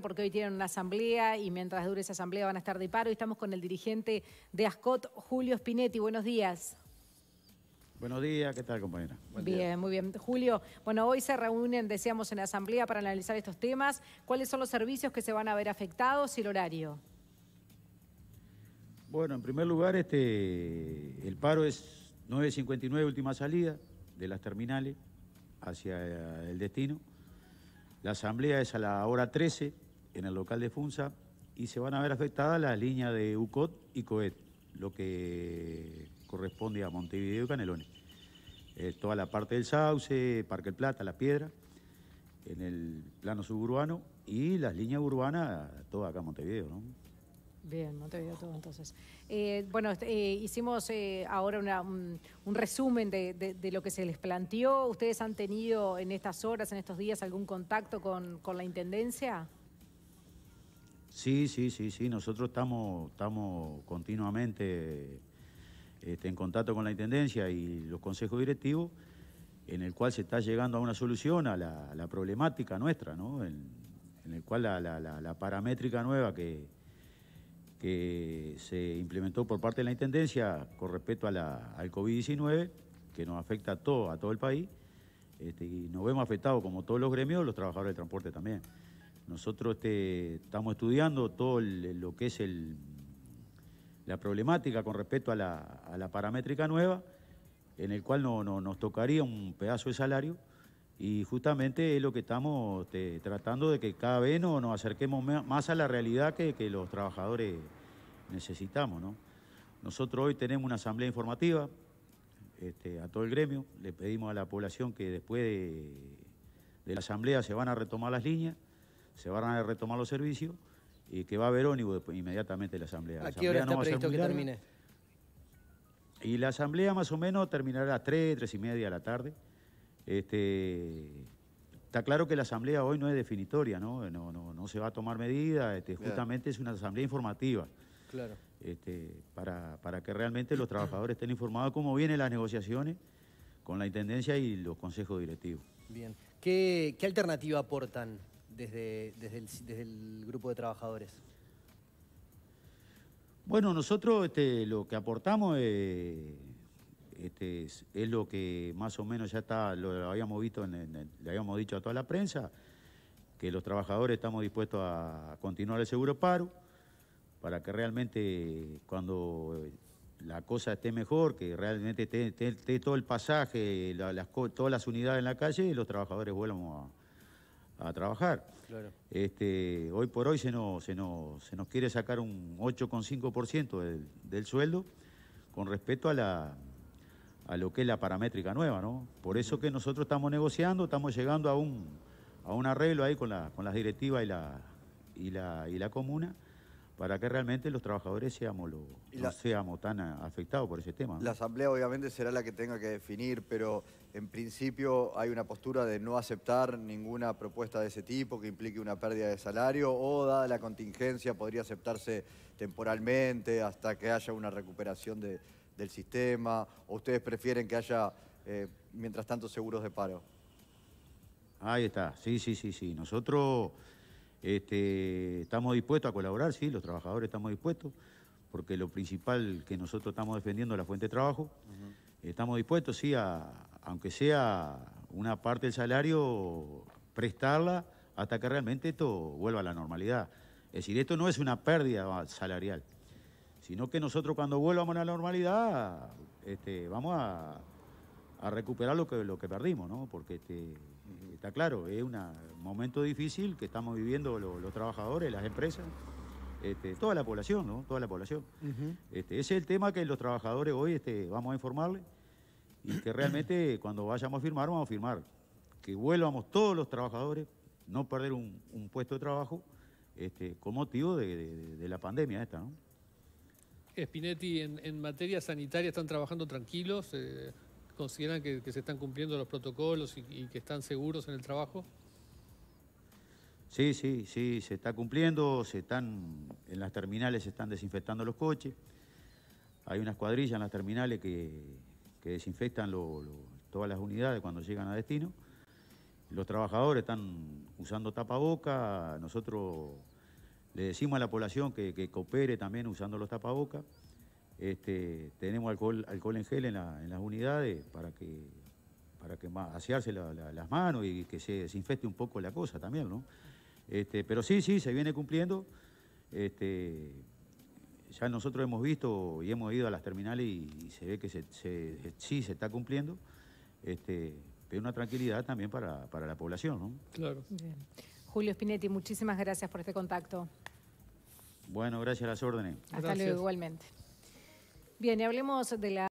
porque hoy tienen una asamblea y mientras dure esa asamblea van a estar de paro. Y estamos con el dirigente de ASCOT, Julio Spinetti. Buenos días. Buenos días, ¿qué tal compañera? bien, muy bien. Julio, bueno, hoy se reúnen, decíamos, en la asamblea para analizar estos temas. ¿Cuáles son los servicios que se van a ver afectados y el horario? Bueno, en primer lugar, este, el paro es 9.59, última salida de las terminales hacia el destino. La asamblea es a la hora 13 en el local de FUNSA y se van a ver afectadas las líneas de UCOT y COET, lo que corresponde a Montevideo y Canelones. Eh, toda la parte del Sauce, Parque El Plata, La Piedra, en el plano suburbano y las líneas urbanas, todas acá Montevideo. ¿no? Bien, no te Montevideo todo entonces. Eh, bueno, este, eh, hicimos eh, ahora un, resumen de, lo que se les planteó. ¿Ustedes han tenido en estas horas, en estos días, algún contacto con, la Intendencia? Sí, sí, sí, sí. Nosotros estamos, estamos continuamente este, en contacto con la Intendencia y los consejos directivos, en el cual se está llegando a una solución a la, problemática nuestra, ¿no? En, el cual la paramétrica nueva que que se implementó por parte de la Intendencia con respecto a la, al COVID-19, que nos afecta a todo, a todo el país, este, y nos vemos afectados como todos los gremios, los trabajadores de transporte también. Nosotros este, estamos estudiando todo lo que es la problemática con respecto a la, paramétrica nueva, en el cual nos tocaría un pedazo de salario y justamente es lo que estamos este, tratando de que cada vez nos, acerquemos más a la realidad que, los trabajadores necesitamos. ¿no? Nosotros hoy tenemos una asamblea informativa este, a todo el gremio, le pedimos a la población que después de, la asamblea se van a retomar las líneas, se van a retomar los servicios y que va a haber ónibus inmediatamente la asamblea. ¿A qué hora previsto que termine? Y la asamblea más o menos terminará a las 3, 3 y media de la tarde. Este, está claro que la asamblea hoy no es definitoria, ¿no? No, se va a tomar medida, este, justamente es una asamblea informativa. Claro. Este, para, que realmente los trabajadores estén informados cómo vienen las negociaciones con la Intendencia y los consejos directivos. Bien. ¿Qué, alternativa aportan desde, el, grupo de trabajadores? Bueno, nosotros lo que aportamos es eh, este, es, lo que más o menos ya está, lo, habíamos visto, le habíamos dicho a toda la prensa, que los trabajadores estamos dispuestos a continuar el seguro paro, para que realmente cuando la cosa esté mejor, que realmente esté, todo el pasaje, todas las unidades en la calle, los trabajadores vuelvan a, trabajar. Este, hoy por hoy se nos, se quiere sacar un 8,5% del sueldo con respecto a la a lo que es la paramétrica nueva, ¿no? Por eso que nosotros estamos negociando, estamos llegando a un, a un arreglo ahí con, la, con las directivas y la, y, la, y la comuna para que realmente los trabajadores seamos no seamos tan afectados por ese tema. La asamblea obviamente será la que tenga que definir, pero en principio hay una postura de no aceptar ninguna propuesta de ese tipo que implique una pérdida de salario o dada la contingencia podría aceptarse temporalmente hasta que haya una recuperación de, del sistema? ¿O ustedes prefieren que haya, eh, mientras tanto, seguros de paro? Ahí está, sí, sí, sí, sí. Nosotros este, estamos dispuestos a colaborar, sí, los trabajadores estamos dispuestos, porque lo principal que nosotros estamos defendiendo es la fuente de trabajo. Estamos dispuestos, sí, a, aunque sea una parte del salario, prestarla hasta que realmente esto vuelva a la normalidad. Es decir, esto no es una pérdida salarial sino que nosotros cuando vuelvamos a la normalidad este, vamos a, recuperar lo que, lo que perdimos, ¿no? Porque este, está claro, es un momento difícil que estamos viviendo los, trabajadores, las empresas. Este, toda la población, ¿no? Toda la población. este, ese es el tema que los trabajadores hoy este, vamos a informarle y que realmente cuando vayamos a firmar, vamos a firmar. Que vuelvamos todos los trabajadores, no perder un, puesto de trabajo este, con motivo de, de la pandemia esta, ¿no? Spinetti, en, materia sanitaria están trabajando tranquilos, eh, consideran que, se están cumpliendo los protocolos y, que están seguros en el trabajo. Sí, sí, sí, se está cumpliendo, se están, en las terminales se están desinfectando los coches, hay unas cuadrillas en las terminales que, desinfectan todas las unidades cuando llegan a destino, los trabajadores están usando tapaboca, nosotros le decimos a la población que, coopere también usando los tapabocas. Este, tenemos alcohol, alcohol en gel en, las unidades para que para que asearse las manos y que se desinfecte un poco la cosa también, ¿no? Este, pero sí, sí, se viene cumpliendo. Este, ya nosotros hemos visto y hemos ido a las terminales y, se ve que se, se, sí se está cumpliendo. pero una tranquilidad también para, para la población, ¿no? Claro. Julio Spinetti, muchísimas gracias por este contacto. Bueno, gracias a las órdenes. Hasta luego, igualmente. Bien, hablemos de la...